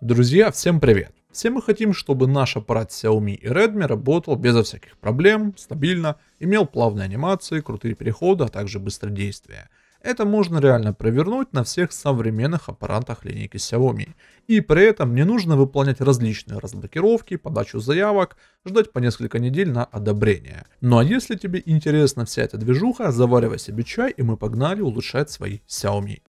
Друзья, всем привет! Все мы хотим, чтобы наш аппарат Xiaomi и Redmi работал безо всяких проблем, стабильно, имел плавные анимации, крутые переходы, а также быстродействие. Это можно реально провернуть на всех современных аппаратах линейки Xiaomi. И при этом не нужно выполнять различные разблокировки, подачу заявок, ждать по несколько недель на одобрение. Ну а если тебе интересна вся эта движуха, заваривай себе чай и мы погнали улучшать свои Xiaomi.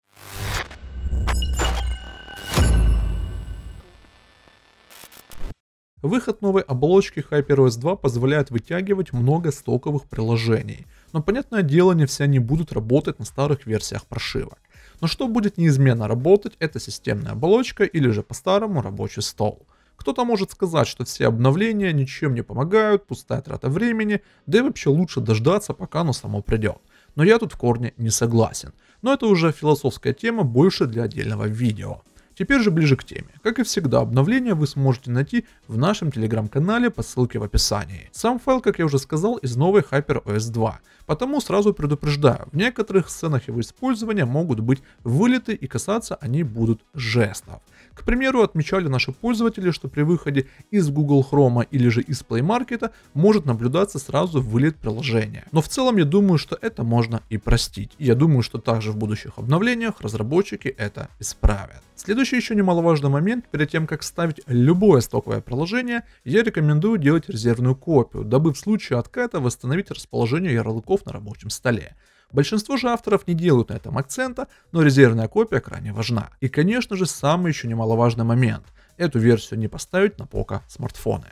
Выход новой оболочки HyperOS 2 позволяет вытягивать много стоковых приложений, но понятное дело не все они будут работать на старых версиях прошивок. Но что будет неизменно работать, это системная оболочка или же по-старому рабочий стол. Кто-то может сказать, что все обновления ничем не помогают, пустая трата времени, да и вообще лучше дождаться, пока оно само придет. Но я тут в корне не согласен. Но это уже философская тема больше для отдельного видео. Теперь же ближе к теме. Как и всегда, обновления вы сможете найти в нашем телеграм-канале по ссылке в описании. Сам файл, как я уже сказал, из новой Hyper OS 2, потому сразу предупреждаю, в некоторых сценах его использования могут быть вылеты и касаться они будут жестов. К примеру, отмечали наши пользователи, что при выходе из Google Chrome или же из Play Market может наблюдаться сразу вылет приложения. Но в целом я думаю, что это можно и простить. я думаю, что также в будущих обновлениях разработчики это исправят. Следующий случае еще немаловажный момент, перед тем как ставить любое стоковое приложение, я рекомендую делать резервную копию, дабы в случае отката восстановить расположение ярлыков на рабочем столе. Большинство же авторов не делают на этом акцента, но резервная копия крайне важна. И конечно же самый еще немаловажный момент – эту версию не поставить на пока смартфоны.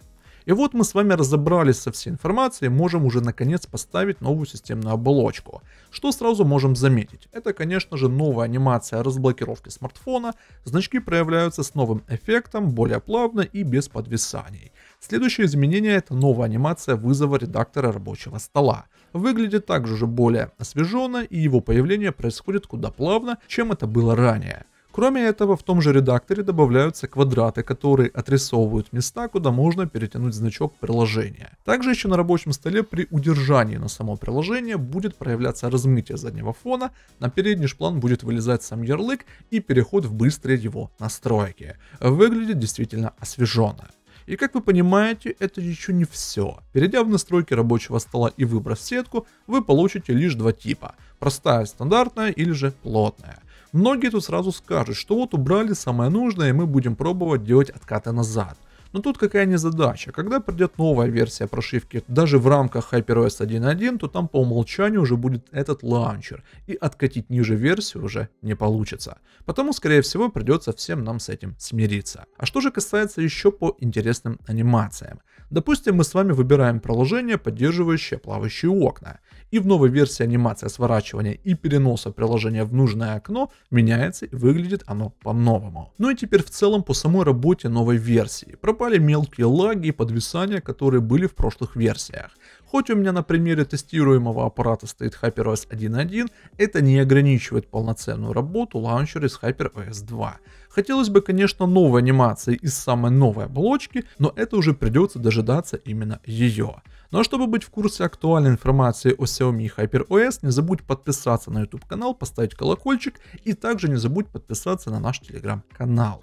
И вот мы с вами разобрались со всей информацией, можем уже наконец поставить новую системную оболочку. Что сразу можем заметить? Это, конечно же, новая анимация разблокировки смартфона, значки проявляются с новым эффектом, более плавно и без подвисаний. Следующее изменение это новая анимация вызова редактора рабочего стола. Выглядит также же более освеженно и его появление происходит куда плавно, чем это было ранее. Кроме этого, в том же редакторе добавляются квадраты, которые отрисовывают места, куда можно перетянуть значок приложения. Также еще на рабочем столе при удержании на само приложение будет проявляться размытие заднего фона, на передний план будет вылезать сам ярлык и переход в быстрые его настройки. Выглядит действительно освеженно. И как вы понимаете, это еще не все. Перейдя в настройки рабочего стола и выбрав сетку, вы получите лишь два типа. Простая, стандартная или же плотная. Многие тут сразу скажут, что вот убрали самое нужное, и мы будем пробовать делать откаты назад. Но тут какая задача. Когда придет новая версия прошивки, даже в рамках HyperOS 1.1, то там по умолчанию уже будет этот ланчер, и откатить ниже версию уже не получится. Потому, скорее всего, придется всем нам с этим смириться. А что же касается еще по интересным анимациям. Допустим, мы с вами выбираем приложение, поддерживающее плавающие окна. И в новой версии анимация сворачивания и переноса приложения в нужное окно меняется и выглядит оно по-новому. Ну и теперь в целом по самой работе новой версии. Про пропали мелкие лаги и подвисания, которые были в прошлых версиях. Хоть у меня на примере тестируемого аппарата стоит HyperOS 1.1, это не ограничивает полноценную работу лаунчера из HyperOS 2. Хотелось бы, конечно, новой анимации из самой новой оболочки, но это уже придется дожидаться именно ее. Ну а чтобы быть в курсе актуальной информации о Xiaomi и HyperOS, не забудь подписаться на YouTube канал, поставить колокольчик и также не забудь подписаться на наш телеграм канал.